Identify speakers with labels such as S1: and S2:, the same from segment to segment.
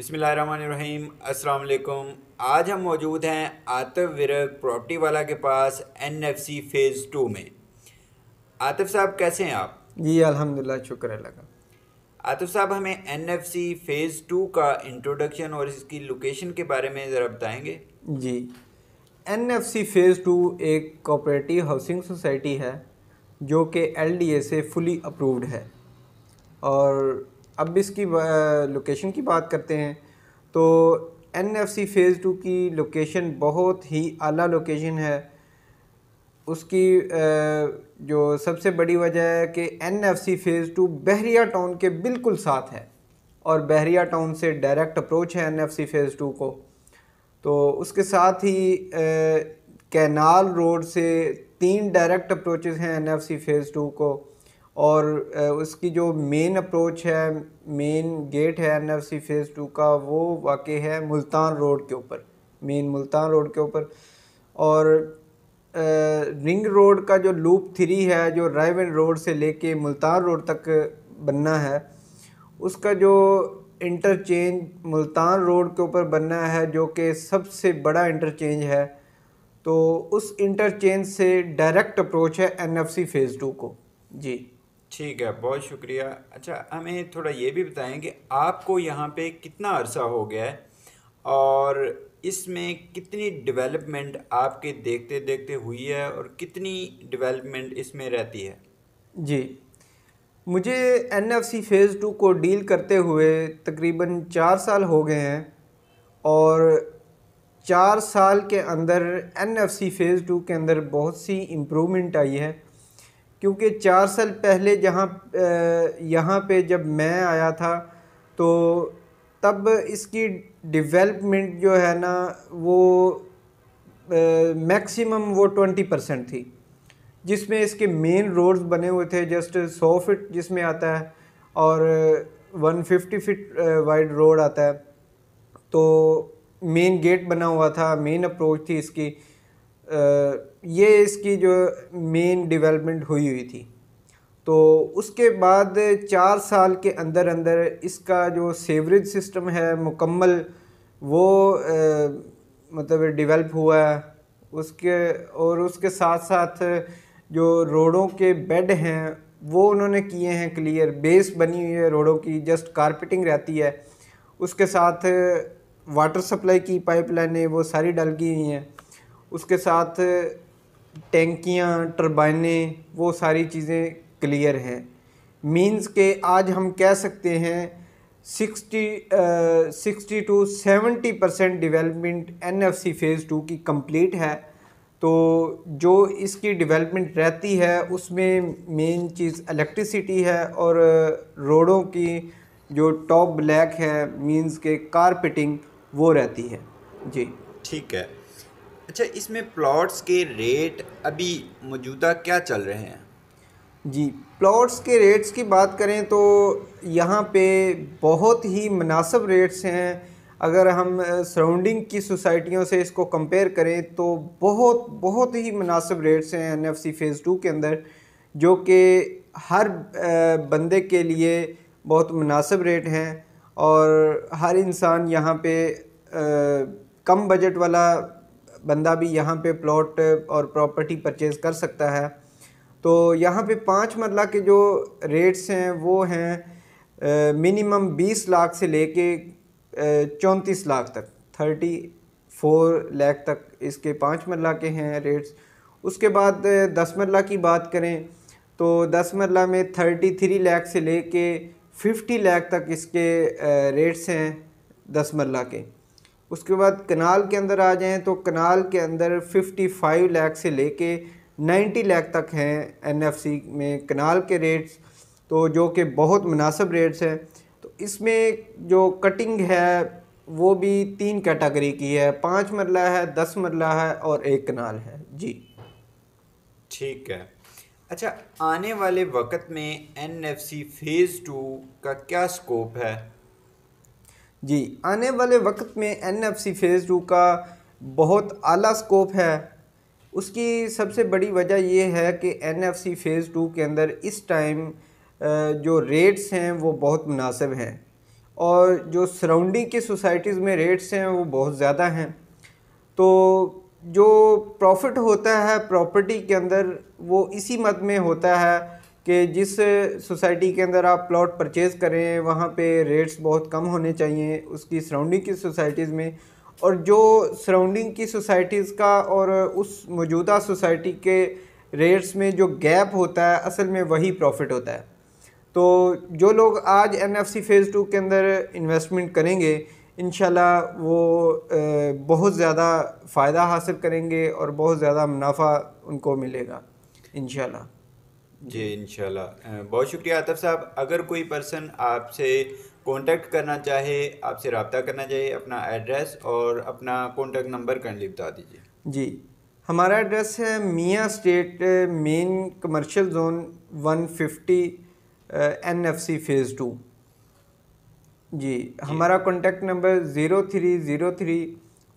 S1: बसमीम अल्लाम आज हम मौजूद हैं आतफ विरक प्रॉपर्टी वाला के पास N F C phase two में आतफ साहब
S2: कैसे हैं आप जी अल्हम्दुलिल्लाह शुक्र अल्लाह का
S1: आतिफ साहब हमें N F C phase two का इंट्रोडक्शन और इसकी लोकेशन के बारे में ज़रा बताएंगे
S2: जी N F C phase two एक कोऑपरेटिव हाउसिंग सोसाइटी है जो कि एल डी ए से फुली अप्रूव्ड है और अब इसकी लोकेशन की बात करते हैं तो N F C phase two की लोकेशन बहुत ही आला लोकेशन है उसकी जो सबसे बड़ी वजह है कि N F C phase two Bahria Town के बिल्कुल साथ है और बहरिया टाउन से डायरेक्ट अप्रोच है N F C phase two को तो उसके साथ ही कैनाल रोड से तीन डायरेक्ट अप्रोचेज़ हैं N F C phase two को और उसकी जो मेन अप्रोच है मेन गेट है N F C phase two का वो वाकई है मुल्तान रोड के ऊपर मेन मुल्तान रोड के ऊपर और रिंग रोड का जो लूप थ्री है जो रायवन रोड से लेके मुल्तान रोड तक बनना है उसका जो इंटरचेंज मुल्तान रोड के ऊपर बनना है जो कि सबसे बड़ा इंटरचेंज है तो उस इंटरचेंज से डायरेक्ट अप्रोच है एनएफसी फ़ेज़ टू को
S1: जी ठीक है बहुत शुक्रिया अच्छा हमें थोड़ा ये भी बताएं कि आपको यहाँ पे कितना अरसा हो गया है और इसमें कितनी डेवलपमेंट आपके देखते देखते हुई है और कितनी डेवलपमेंट इसमें रहती है
S2: जी मुझे N F C phase two को डील करते हुए तकरीबन चार साल हो गए हैं और चार साल के अंदर N F C phase two के अंदर बहुत सी इम्प्रूवमेंट आई है क्योंकि चार साल पहले जहाँ यहाँ पे जब मैं आया था तो तब इसकी डेवलपमेंट जो है ना वो मैक्सिमम वो ट्वेंटी परसेंट थी जिसमें इसके मेन रोड्स बने हुए थे जस्ट सौ फिट जिसमें आता है और one fifty feet wide road आता है तो मेन गेट बना हुआ था मेन अप्रोच थी इसकी ये इसकी जो मेन डेवलपमेंट हुई हुई थी तो उसके बाद चार साल के अंदर अंदर इसका जो सेवरेज सिस्टम है मुकम्मल वो आ, मतलब डेवलप हुआ है उसके और उसके साथ साथ जो रोडों के बेड हैं वो उन्होंने किए हैं क्लियर बेस बनी हुई है रोडों की जस्ट कारपेटिंग रहती है उसके साथ वाटर सप्लाई की पाइपलाइनें वो सारी डल गई हुई हैं उसके साथ टेंकियाँ टर्बाइनें वो सारी चीज़ें क्लियर हैं मीन्स के आज हम कह सकते हैं sixty sixty to seventy percent development N F C phase two की कंप्लीट है तो जो इसकी डेवलपमेंट रहती है उसमें मेन चीज़ इलेक्ट्रिसिटी है और रोडों की जो टॉप ब्लैक है मींस के कारपेटिंग वो रहती है जी ठीक है अच्छा
S1: इसमें प्लॉट्स के रेट अभी मौजूदा क्या चल रहे हैं
S2: जी प्लॉट्स के रेट्स की बात करें तो यहाँ पे बहुत ही मुनासब रेट्स हैं अगर हम सराउंडिंग की सोसाइटियों से इसको कंपेयर करें तो बहुत बहुत ही मुनासब रेट्स हैं N F C phase two के अंदर जो कि हर बंदे के लिए बहुत मुनासब रेट हैं और हर इंसान यहाँ पे आ, कम बजट वाला बंदा भी यहाँ पे प्लॉट और प्रॉपर्टी परचेज़ कर सकता है तो यहाँ पे पाँच मरला के जो रेट्स हैं वो हैं मिनिमम बीस लाख से लेके चौंतीस लाख तक थर्टी फोर लाख तक इसके पाँच मरला के हैं रेट्स उसके बाद दस मरला की बात करें तो दस मरला में थर्टी थ्री लाख से ले कर फिफ्टी लाख तक इसके रेट्स हैं दस मरला के उसके बाद कनाल के अंदर आ जाएँ तो कनाल के अंदर 55 लाख से लेके 90 लाख तक हैं एनएफसी में कनाल के रेट्स तो जो कि बहुत मुनासब रेट्स हैं तो इसमें जो कटिंग है वो भी तीन कैटेगरी की है पाँच मरला है दस मरला है और एक कनाल है जी
S1: ठीक है अच्छा आने वाले वक्त में एनएफसी फेज़ टू का क्या स्कोप है
S2: जी आने वाले वक्त में N F C phase two का बहुत आला स्कोप है उसकी सबसे बड़ी वजह यह है कि N F C phase two के अंदर इस टाइम जो रेट्स हैं वो बहुत मुनासिब हैं और जो सराउंडिंग की सोसाइटीज़ में रेट्स हैं वो बहुत ज़्यादा हैं तो जो प्रॉफिट होता है प्रॉपर्टी के अंदर वो इसी मद में होता है कि जिस सोसाइटी के अंदर आप प्लॉट परचेज़ करें वहाँ पे रेट्स बहुत कम होने चाहिए उसकी सराउंडिंग की सोसाइटीज़ में और जो सराउंडिंग की सोसाइटीज़ का और उस मौजूदा सोसाइटी के रेट्स में जो गैप होता है असल में वही प्रॉफिट होता है तो जो लोग आज N F C phase two के अंदर इन्वेस्टमेंट करेंगे इन वो बहुत ज़्यादा फ़ायदा हासिल करेंगे और बहुत ज़्यादा मुनाफा उनको मिलेगा इन
S1: जी इनशाला बहुत शुक्रिया आतफ साहब अगर कोई पर्सन आपसे कांटेक्ट करना चाहे आपसे रबता करना चाहे अपना एड्रेस और अपना कांटेक्ट नंबर काइंडली बता दीजिए
S2: जी हमारा एड्रेस है Mian state main commercial zone 150 C phase two जी हमारा contact number zero three zero three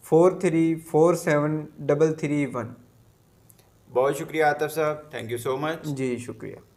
S2: four three four seven double three one
S1: बहुत शुक्रिया आतफ साहब थैंक यू सो मच जी शुक्रिया